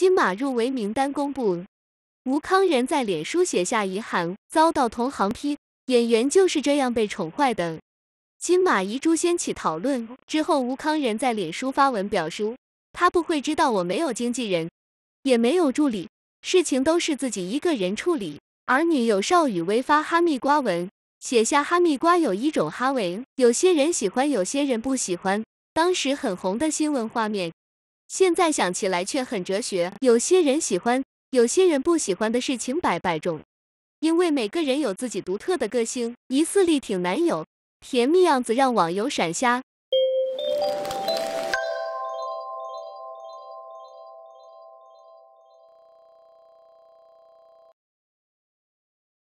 金马入围名单公布，吴康仁在脸书写下遗憾，遭到同行批演员就是这样被宠坏的。金马遗珠掀起讨论之后，吴康仁在脸书发文表叔，他不会知道我没有经纪人，也没有助理，事情都是自己一个人处理。而女友邵雨薇发哈密瓜文，写下哈密瓜有一种哈味，有些人喜欢，有些人不喜欢。当时很红的新闻画面。现在想起来却很哲学。有些人喜欢，有些人不喜欢的事情百百种，因为每个人有自己独特的个性。疑似力挺男友，甜蜜样子让网友闪瞎。